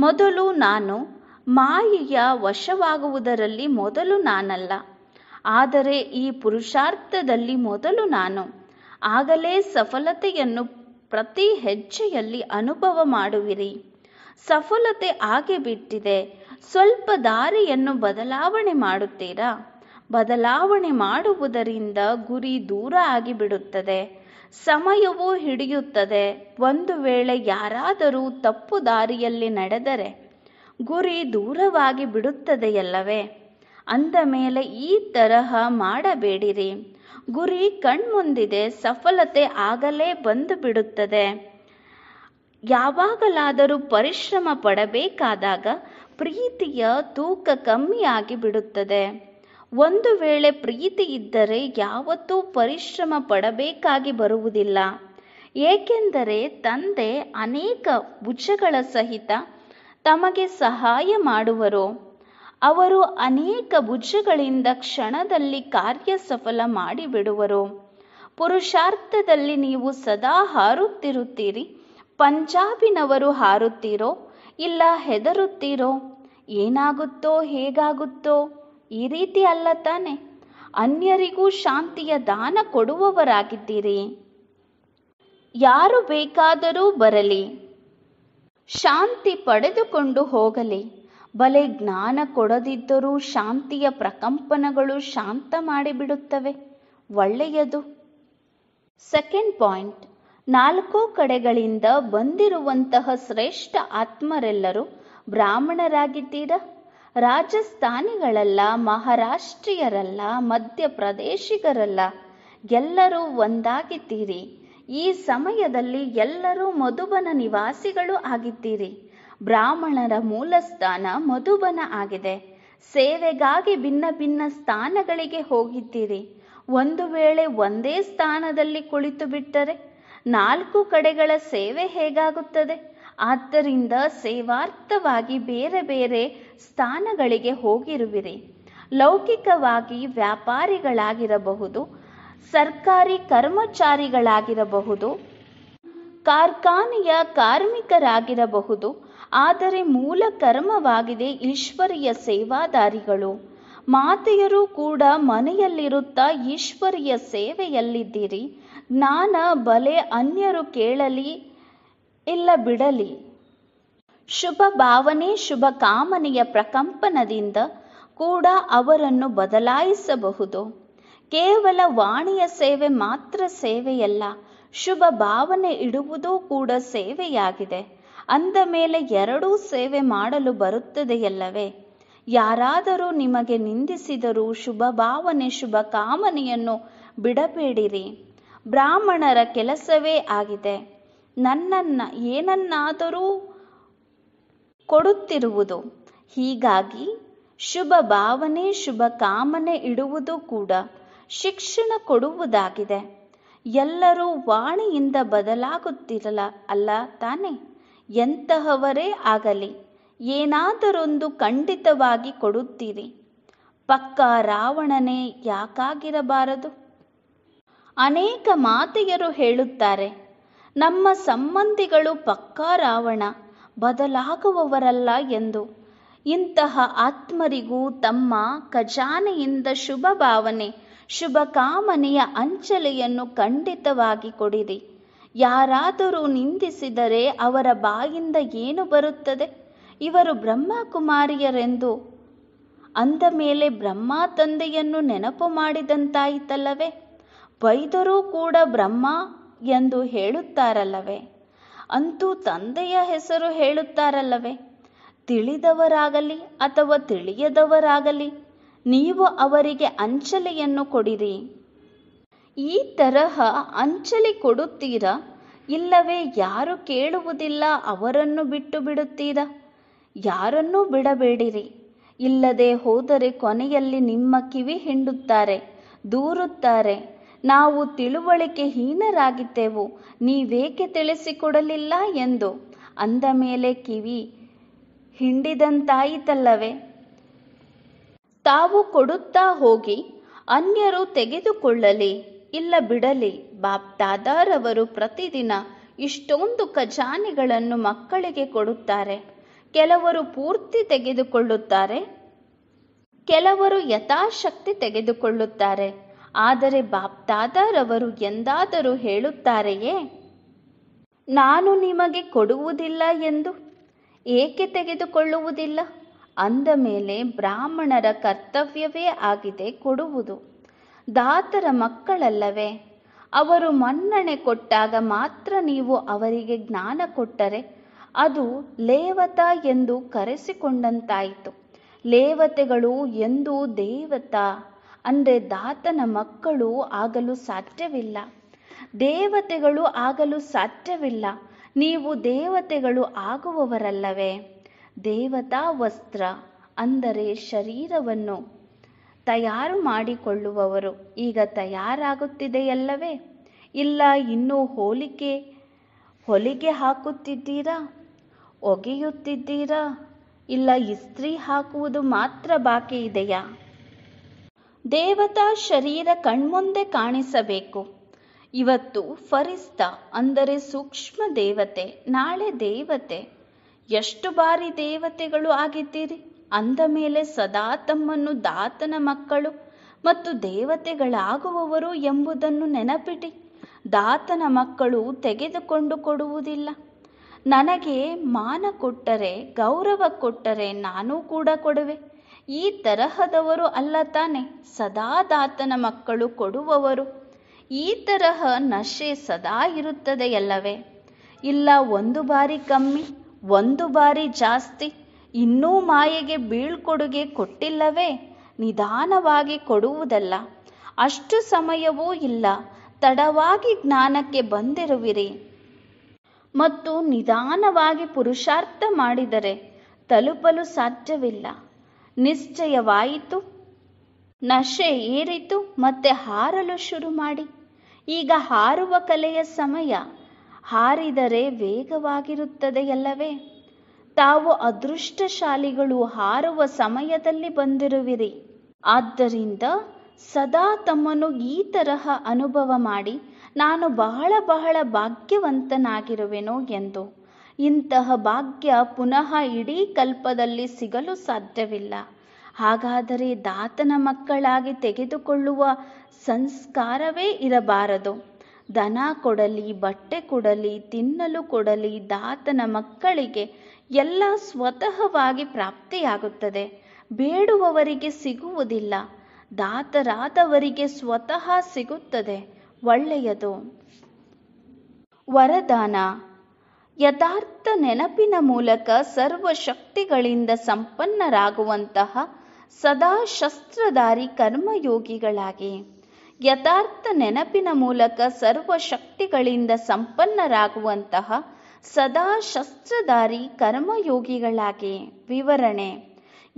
ಮೊದಲು ನಾನು ಮಾಯಿಯ ವಶವಾಗುವುದರಲ್ಲಿ ಮೊದಲು ನಾನಲ್ಲ ಆದರೆ ಈ ಪುರುಷಾರ್ಥದಲ್ಲಿ ಮೊದಲು ನಾನು ಆಗಲೇ ಸಫಲತೆಯನ್ನು ಪ್ರತಿ ಹೆಜ್ಜೆಯಲ್ಲಿ ಅನುಭವ ಮಾಡುವಿರಿ ಸಫಲತೆ ಹಾಗೆ ಬಿಟ್ಟಿದೆ ಸ್ವಲ್ಪ ದಾರಿಯನ್ನು ಬದಲಾವಣೆ ಮಾಡುತ್ತೀರಾ ಬದಲಾವಣೆ ಮಾಡುವುದರಿಂದ ಗುರಿ ದೂರ ಆಗಿಬಿಡುತ್ತದೆ ಸಮಯವೂ ಹಿಡಿಯುತ್ತದೆ ಒಂದು ವೇಳೆ ಯಾರಾದರೂ ತಪ್ಪು ದಾರಿಯಲ್ಲಿ ನಡೆದರೆ ಗುರಿ ದೂರವಾಗಿ ಬಿಡುತ್ತದೆಯಲ್ಲವೇ ಅಂದ ಮೇಲೆ ಈ ತರಹ ಮಾಡಬೇಡಿರಿ ಗುರಿ ಕಣ್ಮುಂದಿದೆ ಸಫಲತೆ ಆಗಲೇ ಬಂದು ಬಿಡುತ್ತದೆ ಯಾವಾಗಲಾದರೂ ಪರಿಶ್ರಮ ಪಡಬೇಕಾದಾಗ ಪ್ರೀತಿಯ ತೂಕ ಕಮ್ಮಿಯಾಗಿ ಬಿಡುತ್ತದೆ ಒಂದು ವೇಳೆ ಪ್ರೀತಿ ಇದ್ದರೆ ಯಾವತ್ತೂ ಪರಿಶ್ರಮ ಪಡಬೇಕಾಗಿ ಬರುವುದಿಲ್ಲ ಏಕೆಂದರೆ ತಂದೆ ಅನೇಕ ಭುಜಗಳ ಸಹಿತ ತಮಗೆ ಸಹಾಯ ಮಾಡುವರು ಅವರು ಅನೇಕ ಭುಜಗಳಿಂದ ಕ್ಷಣದಲ್ಲಿ ಕಾರ್ಯ ಸಫಲ ಮಾಡಿಬಿಡುವರು ಪುರುಷಾರ್ಥದಲ್ಲಿ ನೀವು ಸದಾ ಹಾರುತ್ತಿರುತ್ತೀರಿ ಪಂಜಾಬಿನವರು ಹಾರುತ್ತೀರೋ ಇಲ್ಲ ಹೆದರುತ್ತೀರೋ ಏನಾಗುತ್ತೋ ಹೇಗಾಗುತ್ತೋ ಈ ರೀತಿ ಅಲ್ಲ ತಾನೆ ಅನ್ಯರಿಗೂ ಶಾಂತಿಯ ದಾನ ಕೊಡುವವರಾಗಿದ್ದೀರಿ ಯಾರು ಬೇಕಾದರೂ ಬರಲಿ ಶಾಂತಿ ಪಡೆದುಕೊಂಡು ಹೋಗಲಿ ಬಲೆ ಜ್ಞಾನ ಕೊಡದಿದ್ದರೂ ಶಾಂತಿಯ ಪ್ರಕಂಪನಗಳು ಶಾಂತ ಮಾಡಿಬಿಡುತ್ತವೆ ಒಳ್ಳೆಯದು ಸೆಕೆಂಡ್ ಪಾಯಿಂಟ್ ನಾಲ್ಕು ಕಡೆಗಳಿಂದ ಬಂದಿರುವಂತಹ ಶ್ರೇಷ್ಠ ಆತ್ಮರೆಲ್ಲರೂ ಬ್ರಾಹ್ಮಣರಾಗಿದ್ದೀರಾ ರಾಜಸ್ಥಾನಿಗಳಲ್ಲ ಮಹಾರಾಷ್ಟ್ರೀಯರಲ್ಲ ಮಧ್ಯಪ್ರದೇಶಿಗರಲ್ಲ ಎಲ್ಲರೂ ಒಂದಾಗಿದ್ದೀರಿ ಈ ಸಮಯದಲ್ಲಿ ಎಲ್ಲರೂ ಮಧುಬನ ನಿವಾಸಿಗಳು ಆಗಿದ್ದೀರಿ ಬ್ರಾಹ್ಮಣರ ಮೂಲ ಸ್ಥಾನ ಮಧುಬನ ಆಗಿದೆ ಸೇವೆಗಾಗಿ ಭಿನ್ನ ಭಿನ್ನ ಸ್ಥಾನಗಳಿಗೆ ಹೋಗಿದ್ದೀರಿ ಒಂದು ವೇಳೆ ಒಂದೇ ಸ್ಥಾನದಲ್ಲಿ ಕುಳಿತು ಬಿಟ್ಟರೆ ನಾಲ್ಕು ಕಡೆಗಳ ಸೇವೆ ಹೇಗಾಗುತ್ತದೆ ಆದ್ದರಿಂದ ಸೇವಾರ್ಥವಾಗಿ ಬೇರೆ ಬೇರೆ ಸ್ಥಾನಗಳಿಗೆ ಹೋಗಿರುವಿರಿ ಲೌಕಿಕವಾಗಿ ವ್ಯಾಪಾರಿಗಳಾಗಿರಬಹುದು ಸರ್ಕಾರಿ ಕರ್ಮಚಾರಿಗಳಾಗಿರಬಹುದು ಕಾರ್ಖಾನೆಯ ಕಾರ್ಮಿಕರಾಗಿರಬಹುದು ಆದರೆ ಮೂಲ ಕರ್ಮವಾಗಿದೆ ಈಶ್ವರಿಯ ಸೇವಾದಾರಿಗಳು ಮಾತೆಯರು ಕೂಡ ಮನೆಯಲ್ಲಿರುತ್ತಾ ಈಶ್ವರಿಯ ಸೇವೆಯಲ್ಲಿದ್ದೀರಿ ಜ್ಞಾನ ಬಲೆ ಅನ್ಯರು ಕೇಳಲಿ ಇಲ್ಲ ಬಿಡಲಿ ಶುಭ ಭಾವನೆ ಶುಭ ಕಾಮನೆಯ ಪ್ರಕಂಪನದಿಂದ ಕೂಡ ಅವರನ್ನು ಬದಲಾಯಿಸಬಹುದು ಕೇವಲ ವಾಣಿಯ ಸೇವೆ ಮಾತ್ರ ಸೇವೆಯಲ್ಲ ಶುಭ ಭಾವನೆ ಇಡುವುದೂ ಕೂಡ ಸೇವೆಯಾಗಿದೆ ಅಂದ ಮೇಲೆ ಎರಡೂ ಸೇವೆ ಮಾಡಲು ಬರುತ್ತದೆಯಲ್ಲವೇ ಯಾರಾದರೂ ನಿಮಗೆ ನಿಂದಿಸಿದರೂ ಶುಭ ಭಾವನೆ ಶುಭ ಕಾಮನೆಯನ್ನು ಬಿಡಬೇಡಿರಿ ಬ್ರಾಹ್ಮಣರ ಕೆಲಸವೇ ಆಗಿದೆ ನನ್ನನ್ನು ಏನನ್ನಾದರೂ ಕೊಡುತ್ತಿರುವುದು ಹೀಗಾಗಿ ಶುಭ ಭಾವನೆ ಶುಭ ಕಾಮನೆ ಇಡುವುದು ಕೂಡ ಶಿಕ್ಷಣ ಕೊಡುವುದಾಗಿದೆ ಎಲ್ಲರೂ ವಾಣಿಯಿಂದ ಬದಲಾಗುತ್ತಿರಲ್ಲ ಅಲ್ಲ ತಾನೇ ಎಂತಹವರೇ ಆಗಲಿ ಏನಾದರೊಂದು ಖಂಡಿತವಾಗಿ ಕೊಡುತ್ತೀರಿ ಪಕ್ಕ ರಾವಣನೇ ಯಾಕಾಗಿರಬಾರದು ಅನೇಕ ಮಾತೆಯರು ಹೇಳುತ್ತಾರೆ ನಮ್ಮ ಸಂಬಂಧಿಗಳು ಪಕ್ಕಾ ರಾವಣ ಬದಲಾಗುವವರಲ್ಲ ಎಂದು ಇಂತಹ ಆತ್ಮರಿಗೂ ತಮ್ಮ ಖಜಾನೆಯಿಂದ ಶುಭ ಭಾವನೆ ಶುಭ ಕಾಮನೆಯ ಅಂಚಲೆಯನ್ನು ಖಂಡಿತವಾಗಿ ಕೊಡಿರಿ ಯಾರಾದರೂ ನಿಂದಿಸಿದರೆ ಅವರ ಬಾಯಿಂದ ಏನು ಬರುತ್ತದೆ ಇವರು ಬ್ರಹ್ಮಕುಮಾರಿಯರೆಂದು ಅಂದ ಮೇಲೆ ಬ್ರಹ್ಮ ತಂದೆಯನ್ನು ನೆನಪು ಮಾಡಿದಂತಾಯಿತಲ್ಲವೇ ವೈದ್ಯರೂ ಕೂಡ ಬ್ರಹ್ಮ ಎಂದು ಹೇಳುತ್ತಾರಲ್ಲವೇ ಅಂತೂ ತಂದೆಯ ಹೆಸರು ಹೇಳುತ್ತಾರಲ್ಲವೇ ತಿಳಿದವರಾಗಲಿ ಅಥವಾ ತಿಳಿಯದವರಾಗಲಿ ನೀವು ಅವರಿಗೆ ಅಂಚಲೆಯನ್ನು ಕೊಡಿರಿ ಈ ತರಹ ಅಂಚಲಿ ಕೊಡುತ್ತೀರಾ ಇಲ್ಲವೇ ಯಾರು ಕೇಳುವುದಿಲ್ಲ ಅವರನ್ನು ಬಿಟ್ಟು ಬಿಡುತ್ತೀರಾ ಯಾರನ್ನೂ ಬಿಡಬೇಡಿರಿ ಇಲ್ಲದೆ ಹೋದರೆ ಕೊನೆಯಲ್ಲಿ ನಿಮ್ಮ ಕಿವಿ ಹಿಂಡುತ್ತಾರೆ ದೂರುತ್ತಾರೆ ನಾವು ತಿಳುವಳಿಕೆ ಹೀನರಾಗಿದ್ದೆವು ನೀವೇಕೆ ತಿಳಿಸಿಕೊಡಲಿಲ್ಲ ಎಂದು ಅಂದ ಮೇಲೆ ಕಿವಿ ಹಿಂಡಿದಂತಾಯಿತಲ್ಲವೇ ತಾವು ಕೊಡುತ್ತಾ ಹೋಗಿ ಅನ್ಯರು ತೆಗೆದುಕೊಳ್ಳಲಿ ಇಲ್ಲ ಬಿಡಲಿ ಬಾಪ್ ದಾದಾರವರು ಪ್ರತಿದಿನ ಇಷ್ಟೊಂದು ಖಜಾನೆಗಳನ್ನು ಮಕ್ಕಳಿಗೆ ಕೊಡುತ್ತಾರೆ ಕೆಲವರು ಪೂರ್ತಿ ತೆಗೆದುಕೊಳ್ಳುತ್ತಾರೆ ಕೆಲವರು ಯಥಾಶಕ್ತಿ ತೆಗೆದುಕೊಳ್ಳುತ್ತಾರೆ ಆದರೆ ಬಾಪ್ ದಾದಾರವರು ಎಂದಾದರೂ ಹೇಳುತ್ತಾರೆಯೇ ನಾನು ನಿಮಗೆ ಕೊಡುವುದಿಲ್ಲ ಎಂದು ಏಕೆ ತೆಗೆದುಕೊಳ್ಳುವುದಿಲ್ಲ ಅಂದ ಮೇಲೆ ಬ್ರಾಹ್ಮಣರ ಕರ್ತವ್ಯವೇ ಆಗಿದೆ ಕೊಡುವುದು ದಾತರ ಮಕ್ಕಳಲ್ಲವೇ ಅವರು ಮನ್ನಣೆ ಕೊಟ್ಟಾಗ ಮಾತ್ರ ನೀವು ಅವರಿಗೆ ಜ್ಞಾನ ಕೊಟ್ಟರೆ ಅದು ಲೇವತ ಎಂದು ಕರೆಸಿಕೊಂಡಂತಾಯಿತು ಲೇವತೆಗಳು ಎಂದು ದೇವತ ಅಂದರೆ ದಾತನ ಮಕ್ಕಳು ಆಗಲು ಸಾಧ್ಯವಿಲ್ಲ ದೇವತೆಗಳು ಆಗಲು ಸಾಧ್ಯವಿಲ್ಲ ನೀವು ದೇವತೆಗಳು ಆಗುವವರಲ್ಲವೇ ದೇವತಾ ವಸ್ತ್ರ ಅಂದರೆ ಶರೀರವನ್ನು ತಯಾರು ಮಾಡಿಕೊಳ್ಳುವವರು ಈಗ ತಯಾರಾಗುತ್ತಿದೆಯಲ್ಲವೇ ಇಲ್ಲ ಇನ್ನೂ ಹೋಲಿಕೆ ಹೊಲಿಗೆ ಹಾಕುತ್ತಿದ್ದೀರಾ ಒಗೆಯುತ್ತಿದ್ದೀರಾ ಇಲ್ಲ ಇಸ್ತ್ರಿ ಹಾಕುವುದು ಮಾತ್ರ ಬಾಕಿ ಇದೆಯಾ ದೇವತಾ ಶರೀರ ಕಣ್ಮುಂದೆ ಕಾಣಿಸಬೇಕು ಇವತ್ತು ಫರಿಸ್ತ ಅಂದರೆ ಸೂಕ್ಷ್ಮ ದೇವತೆ ನಾಳೆ ದೇವತೆ ಎಷ್ಟು ಬಾರಿ ದೇವತೆಗಳು ಆಗಿದ್ದೀರಿ ಅಂದ ಮೇಲೆ ಸದಾ ತಮ್ಮನ್ನು ದಾತನ ಮಕ್ಕಳು ಮತ್ತು ದೇವತೆಗಳಾಗುವವರು ಎಂಬುದನ್ನು ನೆನಪಿಡಿ ದಾತನ ಮಕ್ಕಳು ತೆಗೆದುಕೊಂಡು ಕೊಡುವುದಿಲ್ಲ ನನಗೆ ಮಾನ ಕೊಟ್ಟರೆ ಗೌರವ ಕೊಟ್ಟರೆ ನಾನೂ ಕೂಡ ಕೊಡುವೆ ಈ ತರಹದವರು ಅಲ್ಲ ತಾನೆ ಸದಾ ದಾತನ ಮಕ್ಕಳು ಕೊಡುವವರು ಈ ತರಹ ನಶೆ ಸದಾ ಇರುತ್ತದೆಯಲ್ಲವೇ ಇಲ್ಲ ಒಂದು ಬಾರಿ ಕಮ್ಮಿ ಒಂದು ಬಾರಿ ಜಾಸ್ತಿ ಇನ್ನೂ ಮಾಯೆಗೆ ಬೀಳ್ಕೊಡುಗೆ ಕೊಟ್ಟಿಲ್ಲವೇ ನಿಧಾನವಾಗಿ ಕೊಡುವುದಲ್ಲ ಅಷ್ಟು ಸಮಯವೂ ಇಲ್ಲ ತಡವಾಗಿ ಜ್ಞಾನಕ್ಕೆ ಬಂದಿರುವಿರಿ ಮತ್ತು ನಿಧಾನವಾಗಿ ಪುರುಷಾರ್ಥ ಮಾಡಿದರೆ ತಲುಪಲು ಸಾಧ್ಯವಿಲ್ಲ ನಿಶ್ಚಯವಾಯಿತು ನಶೆ ಏರಿತು ಮತ್ತೆ ಹಾರಲು ಶುರು ಮಾಡಿ ಈಗ ಹಾರುವ ಕಲೆಯ ಸಮಯ ಹಾರಿದರೆ ವೇಗವಾಗಿರುತ್ತದೆಯಲ್ಲವೇ ತಾವು ಅದೃಷ್ಟಶಾಲಿಗಳು ಹಾರುವ ಸಮಯದಲ್ಲಿ ಬಂದಿರುವಿರಿ ಆದ್ದರಿಂದ ಸದಾ ತಮ್ಮನ್ನು ಈ ತರಹ ಅನುಭವ ಮಾಡಿ ನಾನು ಬಹಳ ಬಹಳ ಭಾಗ್ಯವಂತನಾಗಿರುವೆನು ಎಂದು ಇಂತಹ ಭಾಗ್ಯ ಪುನಃ ಇಡೀ ಕಲ್ಪದಲ್ಲಿ ಸಿಗಲು ಸಾಧ್ಯವಿಲ್ಲ ಹಾಗಾದರೆ ದಾತನ ಮಕ್ಕಳಾಗಿ ತೆಗೆದುಕೊಳ್ಳುವ ಸಂಸ್ಕಾರವೇ ಇರಬಾರದು ದನ ಕೊಡಲಿ ಬಟ್ಟೆ ಕೊಡಲಿ ತಿನ್ನಲು ಕೊಡಲಿ ದಾತನ ಮಕ್ಕಳಿಗೆ ಎಲ್ಲ ಸ್ವತಃವಾಗಿ ಪ್ರಾಪ್ತಿಯಾಗುತ್ತದೆ ಬೇಡುವವರಿಗೆ ಸಿಗುವುದಿಲ್ಲ ದಾತರಾದವರಿಗೆ ಸ್ವತಃ ಸಿಗುತ್ತದೆ ಒಳ್ಳೆಯದು ವರದಾನ ಯಥಾರ್ಥ ನೆನಪಿನ ಮೂಲಕ ಸರ್ವ ಶಕ್ತಿಗಳಿಂದ ಸಂಪನ್ನರಾಗುವಂತಹ ಸದಾ ಶಸ್ತ್ರಧಾರಿ ಕರ್ಮಯೋಗಿಗಳಾಗಿ ಯಥಾರ್ಥ ನೆನಪಿನ ಮೂಲಕ ಸರ್ವ ಶಕ್ತಿಗಳಿಂದ ಸಂಪನ್ನರಾಗುವಂತಹ ಸದಾ ಶಸ್ತ್ರಧಾರಿ ಕರ್ಮಯೋಗಿಗಳಾಗಿ ವಿವರಣೆ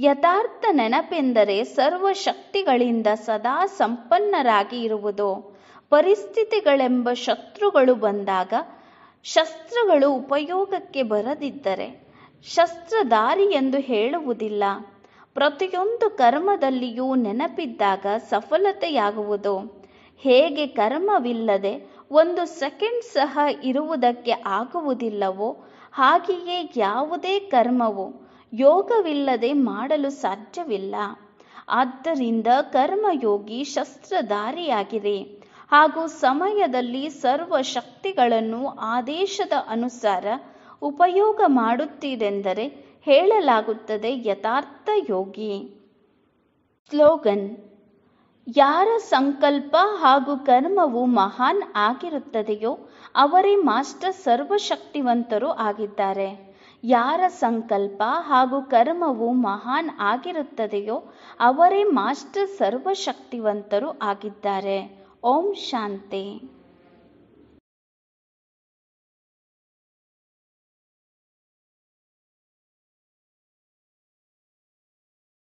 ಯಥಾರ್ಥ ನೆನಪೆಂದರೆ ಸರ್ವ ಶಕ್ತಿಗಳಿಂದ ಸದಾ ಸಂಪನ್ನರಾಗಿ ಇರುವುದು ಪರಿಸ್ಥಿತಿಗಳೆಂಬ ಶತ್ರುಗಳು ಬಂದಾಗ ಶಸ್ತ್ರಗಳು ಉಪಯೋಗಕ್ಕೆ ಬರದಿದ್ದರೆ ಶಸ್ತ್ರಧಾರಿ ಎಂದು ಹೇಳುವುದಿಲ್ಲ ಪ್ರತಿಯೊಂದು ಕರ್ಮದಲ್ಲಿಯೂ ನೆನಪಿದ್ದಾಗ ಸಫಲತೆಯಾಗುವುದು ಹೇಗೆ ಕರ್ಮವಿಲ್ಲದೆ ಒಂದು ಸೆಕೆಂಡ್ ಸಹ ಇರುವುದಕ್ಕೆ ಆಗುವುದಿಲ್ಲವೋ ಹಾಗೆಯೇ ಯಾವುದೇ ಕರ್ಮವು ಯೋಗವಿಲ್ಲದೆ ಮಾಡಲು ಸಾಧ್ಯವಿಲ್ಲ ಆದ್ದರಿಂದ ಕರ್ಮಯೋಗಿ ಶಸ್ತ್ರಧಾರಿಯಾಗಿದೆ ಹಾಗೂ ಸಮಯದಲ್ಲಿ ಸರ್ವ ಶಕ್ತಿಗಳನ್ನು ಆದೇಶದ ಅನುಸಾರ ಉಪಯೋಗ ಮಾಡುತ್ತಿದೆಂದರೆ ಹೇಳಲಾಗುತ್ತದೆ ಯಥಾರ್ಥ ಯೋಗಿ ಸ್ಲೋಗನ್ ಯಾರ ಸಂಕಲ್ಪ ಹಾಗೂ ಕರ್ಮವು ಮಹಾನ್ ಆಗಿರುತ್ತದೆಯೋ ಅವರೇ ಮಾಸ್ಟರ್ ಸರ್ವಶಕ್ತಿವಂತರು ಆಗಿದ್ದಾರೆ ಯಾರ ಸಂಕಲ್ಪ ಹಾಗೂ ಕರ್ಮವು ಮಹಾನ್ ಆಗಿರುತ್ತದೆಯೋ ಅವರೇ ಮಾಸ್ಟರ್ ಸರ್ವಶಕ್ತಿವಂತರು ಆಗಿದ್ದಾರೆ ಓಂ ಶಾಂತಿ